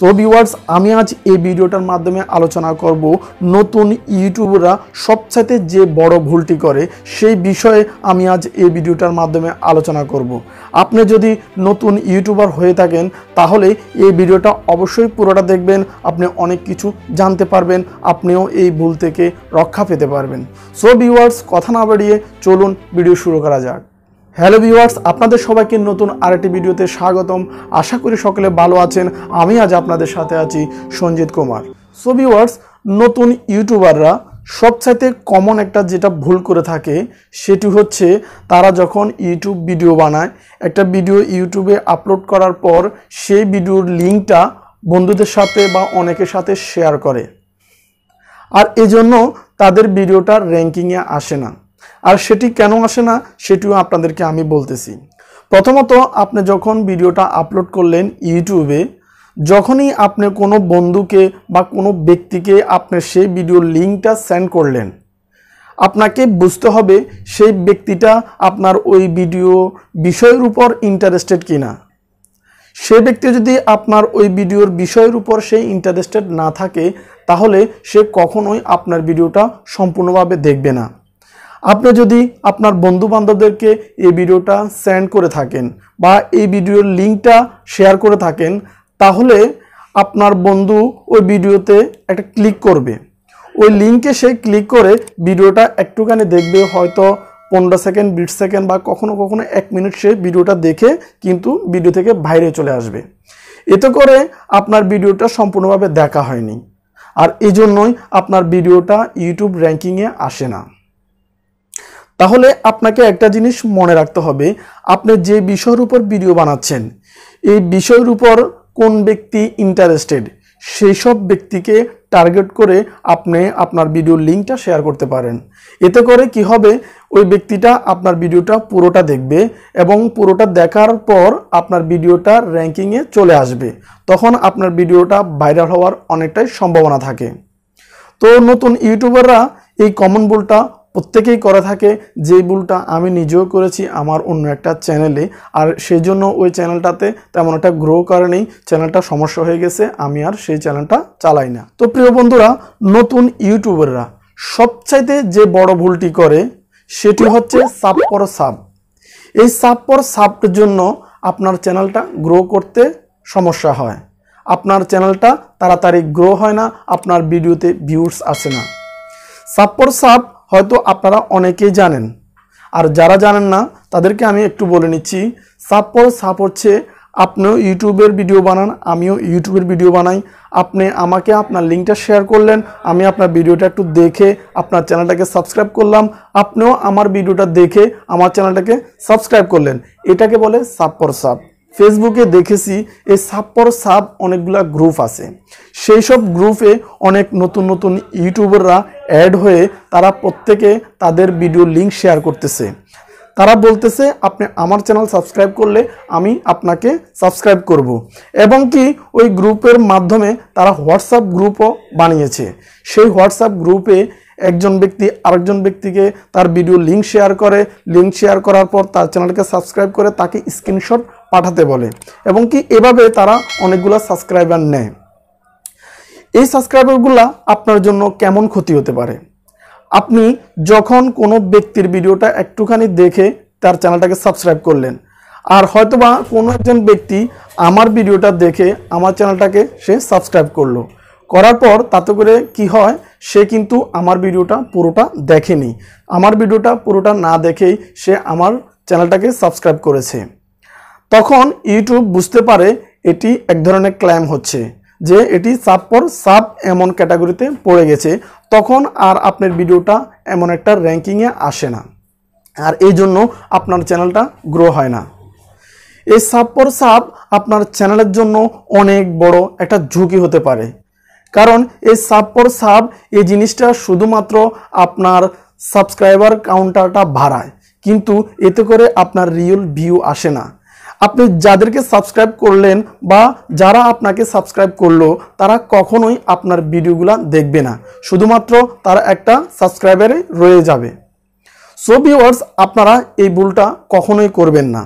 So viewers আমি আজ এই ভিডিওটার মাধ্যমে আলোচনা করব নতুন ইউটিউবরা সবচাইতে যে বড় ভুলটি করে সেই বিষয়ে আমি আজ এই ভিডিওটার মাধ্যমে আলোচনা করব। আপনি যদি নতুন ইউটিউবার হয়ে থাকেন তাহলে এই ভিডিওটা অবশ্যই পুরোটা দেখবেন আপনি অনেক কিছু জানতে পারবেন আপনিও এই ভুল থেকে রক্ষা পেতে পারবেন সো ভিউয়ার্স কথা না বাড়িয়ে চলুন ভিডিও শুরু করা যাক হ্যালো ভিওয়ার্স আপনাদের সবাইকে নতুন আরেকটি ভিডিওতে স্বাগতম আশা করি সকলে ভালো আছেন আমি আজ আপনাদের সাথে আছি সঞ্জিত কুমার সো ভিওয়ার্স নতুন ইউটিউবাররা সবচাইতে কমন একটা যেটা ভুল করে থাকে সেটি হচ্ছে তারা যখন ইউটিউব ভিডিও বানায় একটা ভিডিও ইউটিউবে আপলোড করার পর সেই ভিডিওর লিঙ্কটা বন্ধুদের সাথে বা অনেকের সাথে শেয়ার করে আর এজন্য তাদের ভিডিওটা র্যাঙ্কিংয়ে আসে না আর সেটি কেন আসে না সেটিও আপনাদেরকে আমি বলতেছি প্রথমত আপনি যখন ভিডিওটা আপলোড করলেন ইউটিউবে যখনই আপনি কোনো বন্ধুকে বা কোনো ব্যক্তিকে আপনি সেই ভিডিওর লিঙ্কটা সেন্ড করলেন আপনাকে বুঝতে হবে সেই ব্যক্তিটা আপনার ওই ভিডিও বিষয়ের উপর ইন্টারেস্টেড কিনা সে ব্যক্তি যদি আপনার ওই ভিডিওর বিষয়ের উপর সে ইন্টারেস্টেড না থাকে তাহলে সে কখনোই আপনার ভিডিওটা সম্পূর্ণভাবে দেখবে না আপনি যদি আপনার বন্ধু বান্ধবদেরকে এই ভিডিওটা সেন্ড করে থাকেন বা এই ভিডিওর লিঙ্কটা শেয়ার করে থাকেন তাহলে আপনার বন্ধু ওই ভিডিওতে একটা ক্লিক করবে ওই লিঙ্কে সে ক্লিক করে ভিডিওটা একটুখানি দেখবে হয়তো পনেরো সেকেন্ড বিশ সেকেন্ড বা কখনো কখনো এক মিনিট সে ভিডিওটা দেখে কিন্তু ভিডিও থেকে বাইরে চলে আসবে এতে করে আপনার ভিডিওটা সম্পূর্ণভাবে দেখা হয়নি আর এই জন্যই আপনার ভিডিওটা ইউটিউব র্যাঙ্কিংয়ে আসে না তাহলে আপনাকে একটা জিনিস মনে রাখতে হবে আপনি যে বিষয়ের উপর ভিডিও বানাচ্ছেন এই বিষয়ের উপর কোন ব্যক্তি ইন্টারেস্টেড সেই সব ব্যক্তিকে টার্গেট করে আপনি আপনার ভিডিওর লিঙ্কটা শেয়ার করতে পারেন এতে করে কি হবে ওই ব্যক্তিটা আপনার ভিডিওটা পুরোটা দেখবে এবং পুরোটা দেখার পর আপনার ভিডিওটা র্যাঙ্কিংয়ে চলে আসবে তখন আপনার ভিডিওটা ভাইরাল হওয়ার অনেকটাই সম্ভাবনা থাকে তো নতুন ইউটিউবাররা এই কমন বোলটা প্রত্যেকেই করে থাকে যে ভুলটা আমি নিজেও করেছি আমার অন্য একটা চ্যানেলে আর সেই জন্য ওই চ্যানেলটাতে তেমন একটা গ্রো কারণেই চ্যানেলটা সমস্যা হয়ে গেছে আমি আর সেই চ্যানেলটা চালাই না তো প্রিয় বন্ধুরা নতুন ইউটিউবাররা সবচাইতে যে বড় ভুলটি করে সেটি হচ্ছে সাপ পর সাপ এই সাপ পর সাপটার জন্য আপনার চ্যানেলটা গ্রো করতে সমস্যা হয় আপনার চ্যানেলটা তাড়াতাড়ি গ্রো হয় না আপনার ভিডিওতে ভিউস আসে না সাপ পর সাপ হয়তো আপনারা অনেকেই জানেন আর যারা জানেন না তাদেরকে আমি একটু বলে নিচ্ছি সাপোজ সাপ হচ্ছে আপনিও ইউটিউবের ভিডিও বানান আমিও ইউটিউবের ভিডিও বানাই আপনি আমাকে আপনার লিঙ্কটা শেয়ার করলেন আমি আপনার ভিডিওটা একটু দেখে আপনার চ্যানেলটাকে সাবস্ক্রাইব করলাম আপনিও আমার ভিডিওটা দেখে আমার চ্যানেলটাকে সাবস্ক্রাইব করলেন এটাকে বলে সাপ সাপ ফেসবুকে দেখেছি এই সাব পর সাব অনেকগুলা গ্রুপ আছে সেই সব গ্রুপে অনেক নতুন নতুন ইউটিউবাররা অ্যাড হয়ে তারা প্রত্যেকে তাদের ভিডিও লিঙ্ক শেয়ার করতেছে তারা বলতেছে আপনি আমার চ্যানেল সাবস্ক্রাইব করলে আমি আপনাকে সাবস্ক্রাইব করব। এবং কি ওই গ্রুপের মাধ্যমে তারা হোয়াটসঅ্যাপ গ্রুপও বানিয়েছে সেই হোয়াটসঅ্যাপ গ্রুপে একজন ব্যক্তি আরেকজন ব্যক্তিকে তার ভিডিও লিঙ্ক শেয়ার করে লিঙ্ক শেয়ার করার পর তার চ্যানেলকে সাবস্ক্রাইব করে তাকে স্ক্রিনশট পাঠাতে বলে এবং কি এভাবে তারা অনেকগুলো সাবস্ক্রাইবার নেয় এই সাবস্ক্রাইবারগুলো আপনার জন্য কেমন ক্ষতি হতে পারে আপনি যখন কোনো ব্যক্তির ভিডিওটা একটুখানি দেখে তার চ্যানেলটাকে সাবস্ক্রাইব করলেন আর হয়তোবা কোনো একজন ব্যক্তি আমার ভিডিওটা দেখে আমার চ্যানেলটাকে সে সাবস্ক্রাইব করলো করার পর তাতে করে কি হয় সে কিন্তু আমার ভিডিওটা পুরোটা দেখেনি আমার ভিডিওটা পুরোটা না দেখেই সে আমার চ্যানেলটাকে সাবস্ক্রাইব করেছে তখন ইউটিউব বুঝতে পারে এটি এক ধরনের ক্ল্যাম হচ্ছে যে এটি সাব পর সাব এমন ক্যাটাগরিতে পড়ে গেছে তখন আর আপনার ভিডিওটা এমন একটা র্যাঙ্কিংয়ে আসে না আর এই জন্য আপনার চ্যানেলটা গ্রো হয় না এই সাব পর সাব আপনার চ্যানেলের জন্য অনেক বড় একটা ঝুঁকি হতে পারে কারণ এই সাব পর সাব এই জিনিসটা শুধুমাত্র আপনার সাবস্ক্রাইবার কাউন্টারটা বাড়ায় কিন্তু এতে করে আপনার রিয়েল ভিউ আসে না আপনি যাদেরকে সাবস্ক্রাইব করলেন বা যারা আপনাকে সাবস্ক্রাইব করলো তারা কখনোই আপনার ভিডিওগুলো দেখবে না শুধুমাত্র তারা একটা সাবস্ক্রাইবারে রয়ে যাবে সো ভিওয়ার্স আপনারা এই ভুলটা কখনোই করবেন না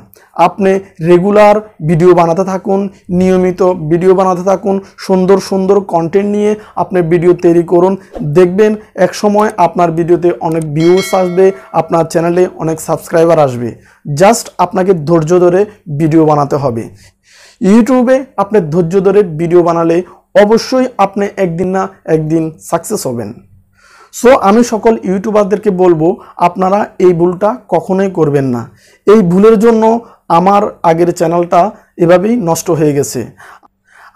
আপনি রেগুলার ভিডিও বানাতে থাকুন নিয়মিত ভিডিও বানাতে থাকুন সুন্দর সুন্দর কন্টেন্ট নিয়ে আপনি ভিডিও তৈরি করুন দেখবেন এক সময় আপনার ভিডিওতে অনেক ভিউস আসবে আপনার চ্যানেলে অনেক সাবস্ক্রাইবার আসবে জাস্ট আপনাকে ধৈর্য ধরে ভিডিও বানাতে হবে ইউটিউবে আপনি ধৈর্য ধরে ভিডিও বানালে অবশ্যই আপনি একদিন না একদিন সাকসেস হবেন সো আমি সকল ইউটিউবারদেরকে বলবো আপনারা এই ভুলটা কখনোই করবেন না এই ভুলের জন্য আমার আগের চ্যানেলটা এভাবেই নষ্ট হয়ে গেছে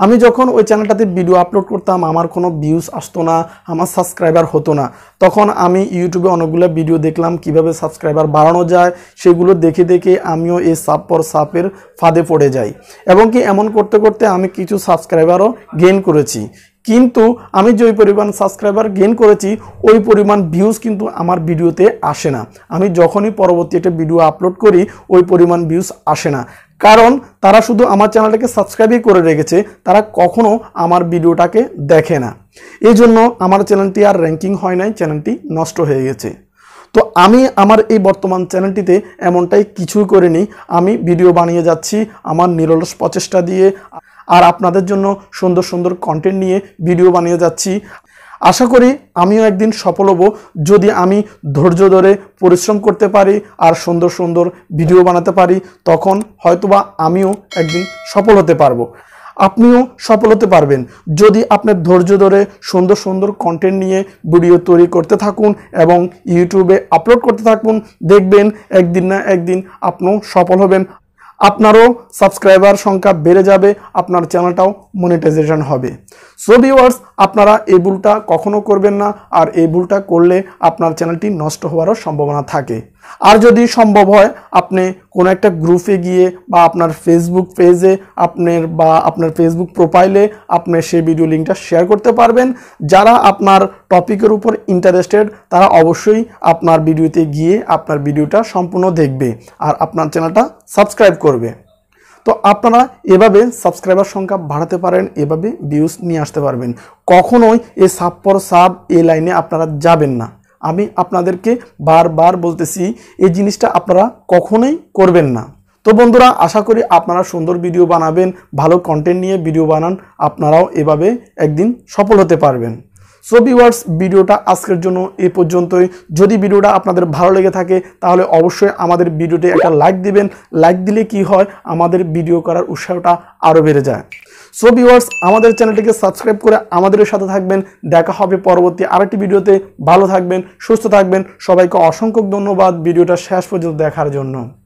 আমি যখন ওই চ্যানেলটাতে ভিডিও আপলোড করতাম আমার কোনো ভিউজ আসতো না আমার সাবস্ক্রাইবার হতো না তখন আমি ইউটিউবে অনেকগুলো ভিডিও দেখলাম কিভাবে সাবস্ক্রাইবার বাড়ানো যায় সেগুলো দেখে দেখে আমিও এই সাপ পর সাপের ফাঁদে পড়ে যাই এবং কি এমন করতে করতে আমি কিছু সাবস্ক্রাইবারও গেইন করেছি কিন্তু আমি যে পরিমাণ সাবস্ক্রাইবার গেন করেছি ওই পরিমাণ ভিউজ কিন্তু আমার ভিডিওতে আসে না আমি যখনই পরবর্তী একটা ভিডিও আপলোড করি ওই পরিমাণ ভিউজ আসে না কারণ তারা শুধু আমার চ্যানেলটাকে সাবস্ক্রাইবই করে রেখেছে তারা কখনো আমার ভিডিওটাকে দেখে না এই জন্য আমার চ্যানেলটি আর র্যাঙ্কিং হয় নাই চ্যানেলটি নষ্ট হয়ে গেছে তো আমি আমার এই বর্তমান চ্যানেলটিতে এমনটাই কিছুই করিনি আমি ভিডিও বানিয়ে যাচ্ছি আমার নিরলস প্রচেষ্টা দিয়ে আর আপনাদের জন্য সুন্দর সুন্দর কন্টেন্ট নিয়ে ভিডিও বানিয়ে যাচ্ছি আশা করি আমিও একদিন সফল হব যদি আমি ধৈর্য ধরে পরিশ্রম করতে পারি আর সুন্দর সুন্দর ভিডিও বানাতে পারি তখন হয়তোবা আমিও একদিন সফল হতে পারবো আপনিও সফল হতে পারবেন যদি আপনার ধৈর্য ধরে সুন্দর সুন্দর কন্টেন্ট নিয়ে ভিডিও তৈরি করতে থাকুন এবং ইউটিউবে আপলোড করতে থাকুন দেখবেন একদিন না একদিন আপনিও সফল হবেন আপনারও সাবস্ক্রাইবার সংখ্যা বেড়ে যাবে আপনার চ্যানেলটাও মনিটাইজেশন হবে সো ভিওয়ার্স আপনারা এই ভুলটা কখনো করবেন না আর এই ভুলটা করলে আপনার চ্যানেলটি নষ্ট হওয়ারও সম্ভাবনা থাকে আর যদি সম্ভব হয় আপনি কোনো একটা গ্রুপে গিয়ে বা আপনার ফেসবুক পেজে আপনার বা আপনার ফেসবুক প্রোফাইলে আপনি সেই ভিডিও লিঙ্কটা শেয়ার করতে পারবেন যারা আপনার টপিকের উপর ইন্টারেস্টেড তারা অবশ্যই আপনার ভিডিওতে গিয়ে আপনার ভিডিওটা সম্পূর্ণ দেখবে আর আপনার চ্যানেলটা সাবস্ক্রাইব করবে তো আপনারা এভাবে সাবস্ক্রাইবার সংখ্যা বাড়াতে পারেন এভাবে ভিউজ নিয়ে আসতে পারবেন কখনোই এ সাপ পর সাব এ লাইনে আপনারা যাবেন না আমি আপনাদেরকে বারবার বলতেছি এই জিনিসটা আপনারা কখনোই করবেন না তো বন্ধুরা আশা করি আপনারা সুন্দর ভিডিও বানাবেন ভালো কন্টেন্ট নিয়ে ভিডিও বানান আপনারাও এভাবে একদিন সফল হতে পারবেন সো ভিউয়ার্স ভিডিওটা আজকের জন্য এ পর্যন্তই যদি ভিডিওটা আপনাদের ভালো লেগে থাকে তাহলে অবশ্যই আমাদের ভিডিওতে একটা লাইক দিবেন লাইক দিলে কি হয় আমাদের ভিডিও করার উৎসাহটা আরও বেড়ে যায় সো ভিউয়ার্স আমাদের চ্যানেলটিকে সাবস্ক্রাইব করে আমাদেরও সাথে থাকবেন দেখা হবে পরবর্তী আরেকটি ভিডিওতে ভালো থাকবেন সুস্থ থাকবেন সবাইকে অসংখ্য ধন্যবাদ ভিডিওটা শেষ পর্যন্ত দেখার জন্য